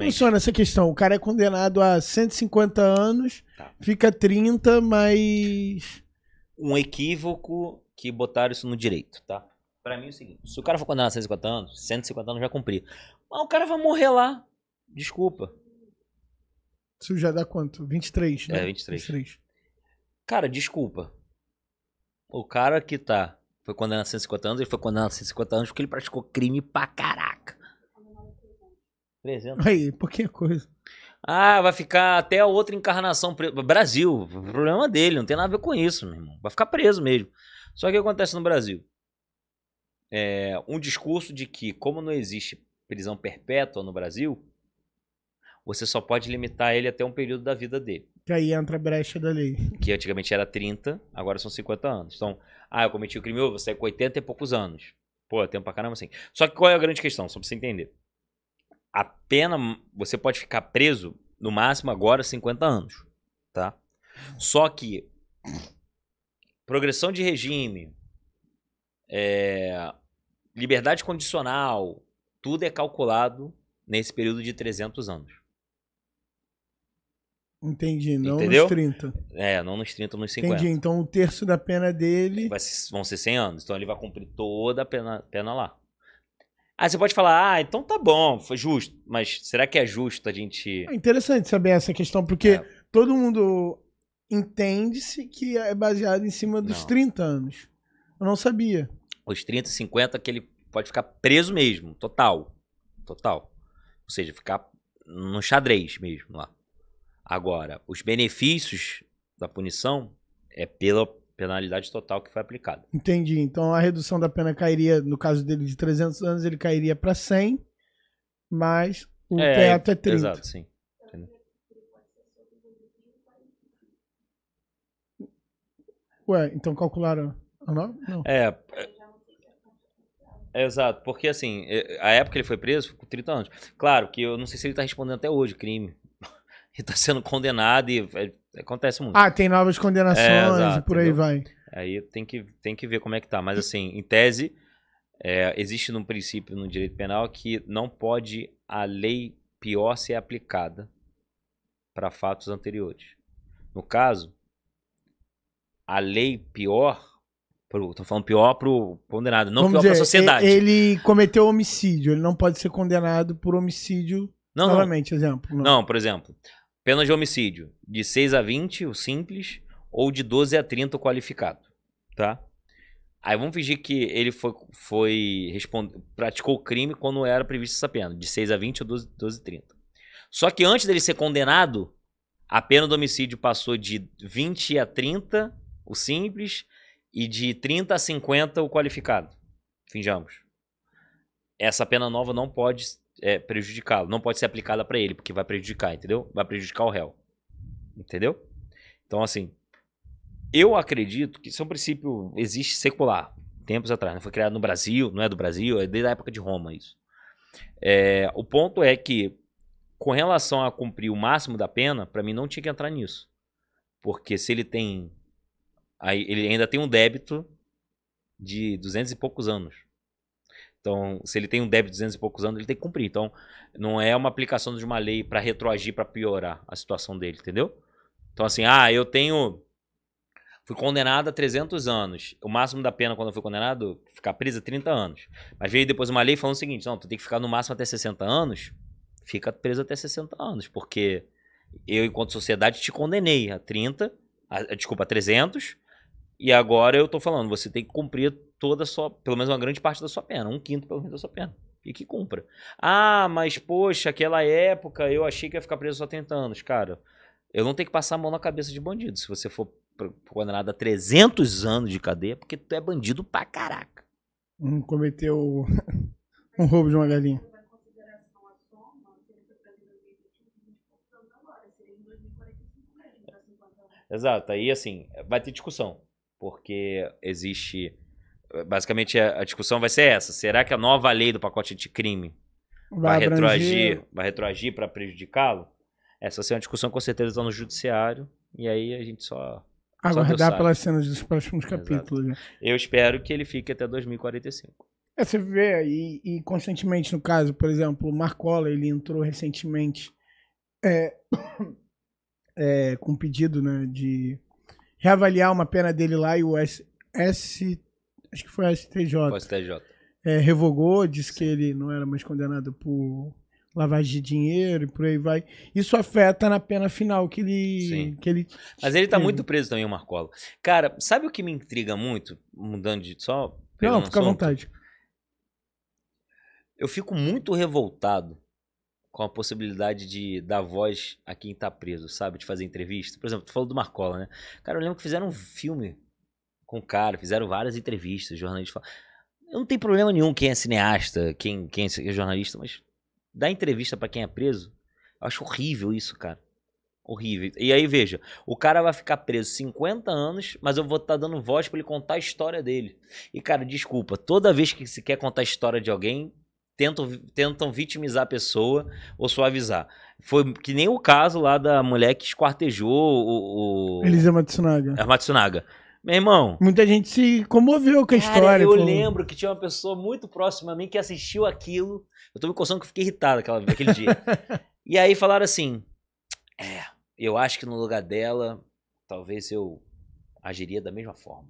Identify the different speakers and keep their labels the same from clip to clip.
Speaker 1: infelizmente. funciona
Speaker 2: essa questão? O cara é condenado a 150 anos, tá. fica 30, mas.
Speaker 1: Um equívoco que botaram isso no direito, tá? Pra mim é o seguinte: se o cara for condenado a 150 anos, 150 anos já cumpriu. Mas o cara vai morrer lá. Desculpa.
Speaker 2: Isso já dá quanto? 23, né? É, 23. 23.
Speaker 1: Cara, desculpa. O cara que tá foi condenado a 150 anos, ele foi condenado a 150 anos porque ele praticou crime pra caralho.
Speaker 2: 300. Aí, pouquinha coisa.
Speaker 1: Ah, vai ficar até a outra encarnação preso. Brasil, problema dele, não tem nada a ver com isso, meu irmão. Vai ficar preso mesmo. Só que o que acontece no Brasil? É, um discurso de que, como não existe prisão perpétua no Brasil, você só pode limitar ele até um período da vida dele.
Speaker 2: Que aí entra a brecha da lei.
Speaker 1: Que antigamente era 30, agora são 50 anos. Então, ah, eu cometi o crime, você é com 80 e poucos anos. Pô, é tempo pra caramba assim. Só que qual é a grande questão, só pra você entender? a pena, você pode ficar preso no máximo agora 50 anos, tá? Só que progressão de regime, é, liberdade condicional, tudo é calculado nesse período de 300 anos.
Speaker 2: Entendi, não Entendeu? nos 30.
Speaker 1: É, não nos 30, nos 50. Entendi,
Speaker 2: então um terço da pena dele...
Speaker 1: Vai, vão ser 100 anos, então ele vai cumprir toda a pena, pena lá. Aí você pode falar, ah, então tá bom, foi justo. Mas será que é justo a gente. É
Speaker 2: interessante saber essa questão, porque é. todo mundo entende-se que é baseado em cima dos não. 30 anos. Eu não sabia.
Speaker 1: Os 30, 50, que ele pode ficar preso mesmo, total. Total. Ou seja, ficar no xadrez mesmo lá. Agora, os benefícios da punição é pela penalidade total que foi aplicada.
Speaker 2: Entendi. Então a redução da pena cairia, no caso dele de 300 anos, ele cairia para 100, mas o é, teto é 30. Exato, sim. Ué, então calcularam a nova? Não. É,
Speaker 1: é, exato, porque assim, é, a época ele foi preso, com 30 anos. Claro que eu não sei se ele está respondendo até hoje o crime e tá sendo condenado e é, acontece muito. Ah, tem novas condenações é, e por aí vai. Aí tem que, tem que ver como é que tá. Mas assim, em tese, é, existe num princípio no direito penal que não pode a lei pior ser aplicada para fatos anteriores. No caso, a lei pior Estou falando pior pro condenado, não Vamos pior para a sociedade.
Speaker 2: Ele cometeu homicídio, ele não pode ser condenado por homicídio. Não, novamente, não. exemplo. Não. Né?
Speaker 1: não. por exemplo, Pena de homicídio, de 6 a 20, o simples, ou de 12 a 30, o qualificado, tá? Aí vamos fingir que ele foi, foi responde, praticou o crime quando era prevista essa pena, de 6 a 20 ou 12, 12 a 30. Só que antes dele ser condenado, a pena do homicídio passou de 20 a 30, o simples, e de 30 a 50, o qualificado. Finjamos. Essa pena nova não pode é, prejudicá-lo. Não pode ser aplicada para ele, porque vai prejudicar, entendeu? Vai prejudicar o réu. Entendeu? Então, assim, eu acredito que isso é um princípio, existe secular, tempos atrás. Não né? foi criado no Brasil, não é do Brasil, é desde a época de Roma isso. É, o ponto é que, com relação a cumprir o máximo da pena, para mim não tinha que entrar nisso. Porque se ele tem. Aí ele ainda tem um débito de duzentos e poucos anos. Então, se ele tem um débito de 200 e poucos anos, ele tem que cumprir. Então, não é uma aplicação de uma lei para retroagir, para piorar a situação dele, entendeu? Então, assim, ah, eu tenho. Fui condenado a 300 anos. O máximo da pena quando eu fui condenado, ficar preso é 30 anos. Mas veio depois uma lei falando o seguinte: não, tu tem que ficar no máximo até 60 anos, fica preso até 60 anos, porque eu, enquanto sociedade, te condenei a 30, a, desculpa, a 300, e agora eu tô falando, você tem que cumprir toda a sua, pelo menos uma grande parte da sua pena, um quinto pelo menos da sua pena. E que cumpra. Ah, mas poxa, aquela época eu achei que ia ficar preso só 30 anos. Cara, eu não tenho que passar a mão na cabeça de bandido. Se você for condenado a 300 anos de cadeia, porque tu é bandido pra caraca.
Speaker 2: Um cometeu um roubo de uma galinha.
Speaker 1: Exato, aí assim, vai ter discussão, porque existe basicamente a, a, discussão vai ser essa. Será que a nova lei do pacote de vai, vai retroagir vai retroagir para prejudicá-lo? Essa vai ser uma discussão com certeza está no judiciário e aí a gente só
Speaker 2: aguardar pelas cenas dos próximos capítulos. Né?
Speaker 1: Eu espero que ele fique até 2045.
Speaker 2: É, você vê aí e constantemente no caso, por exemplo, o Marcola ele entrou recentemente é, é, com pedido né, de reavaliar uma pena dele lá e o S, S acho que foi a STJ. Foi a STJ. É, revogou, disse Sim. que ele não era mais condenado por lavagem de dinheiro e por aí vai. Isso afeta na pena final que ele. Sim. Que ele Mas ele tá teve. muito preso
Speaker 1: também, o Marcola. Cara, sabe o que me intriga muito? Mudando de. Só. Não, fica à vontade. Eu fico muito revoltado com a possibilidade de dar voz a quem tá preso, sabe? De fazer entrevista. Por exemplo, tu falou do Marcola, né? Cara, eu lembro que fizeram um filme com o cara, fizeram várias entrevistas, jornalistas falam. Eu não tenho problema nenhum quem é cineasta, quem, quem é jornalista, mas dar entrevista para quem é preso, eu acho horrível isso, cara. Horrível. E aí, veja, o cara vai ficar preso 50 anos, mas eu vou estar tá dando voz para ele contar a história dele. E, cara, desculpa, toda vez que se quer contar a história de alguém, tentam, tentam vitimizar a pessoa ou suavizar. Foi que nem o caso lá da mulher que esquartejou o. o... Elisa Matsunaga. É, Matsunaga. Meu irmão.
Speaker 2: Muita gente se comoveu com a cara, história. Eu pô. lembro que tinha uma
Speaker 1: pessoa muito próxima a mim que assistiu aquilo. Eu tô me coçando que eu fiquei irritado aquela, aquele dia. e aí falaram assim: É, eu acho que no lugar dela, talvez eu agiria da mesma forma.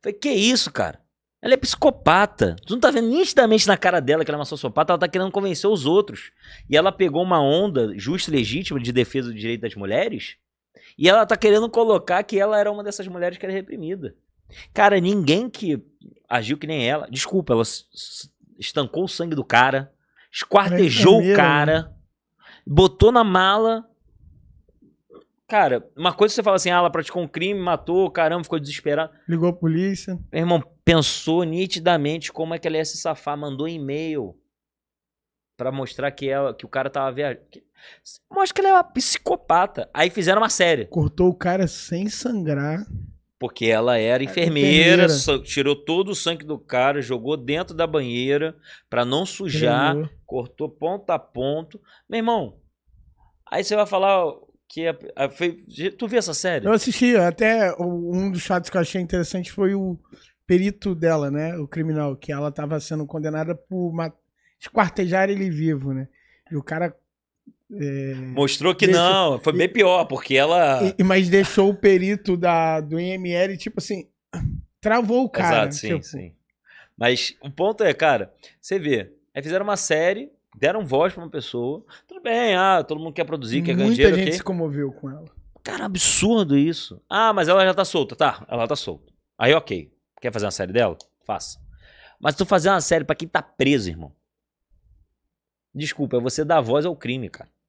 Speaker 1: falei, que isso, cara? Ela é psicopata. Tu não tá vendo nitidamente na cara dela que ela é uma sociopata, ela tá querendo convencer os outros. E ela pegou uma onda justa e legítima de defesa do direito das mulheres e ela tá querendo colocar que ela era uma dessas mulheres que era reprimida. Cara, ninguém que agiu que nem ela. Desculpa, ela estancou o sangue do cara, esquartejou é o cara, né? botou na mala. Cara, uma coisa você fala assim, ah, ela praticou um crime, matou, caramba, ficou desesperado.
Speaker 2: Ligou a polícia.
Speaker 1: Meu irmão, pensou nitidamente como é que ela ia se safar, mandou um e-mail para mostrar que ela, que o cara tava viajando.
Speaker 2: Mostra que ela é uma psicopata. Aí fizeram uma série. Cortou o cara sem sangrar.
Speaker 1: Porque ela era enfermeira, enfermeira. tirou todo o sangue do cara, jogou dentro da banheira para não sujar, Treinou. cortou ponto a ponto. Meu irmão, aí você vai falar que a, é, a, é, foi, tu viu essa série? Eu assisti,
Speaker 2: até um dos fatos que eu achei interessante foi o perito dela, né, o criminal, que ela estava sendo condenada por uma, esquartejar ele vivo, né? E o cara é, Mostrou que deixou, não, foi bem
Speaker 1: pior, porque ela.
Speaker 2: E, mas deixou o perito da, do IML, tipo assim, travou o cara. Exato, né? sim, tipo.
Speaker 1: sim. Mas o ponto é, cara, você vê, aí fizeram uma série, deram voz pra uma pessoa, tudo bem, ah, todo mundo quer produzir, quer ganhar dinheiro. Muita gente okay. se
Speaker 2: comoveu com ela. Cara, absurdo isso.
Speaker 1: Ah, mas ela já tá solta, tá, ela tá solta. Aí, ok, quer fazer uma série dela? Faça. Mas tu fazer uma série para quem tá preso, irmão. Desculpa, é você dar voz ao crime, cara.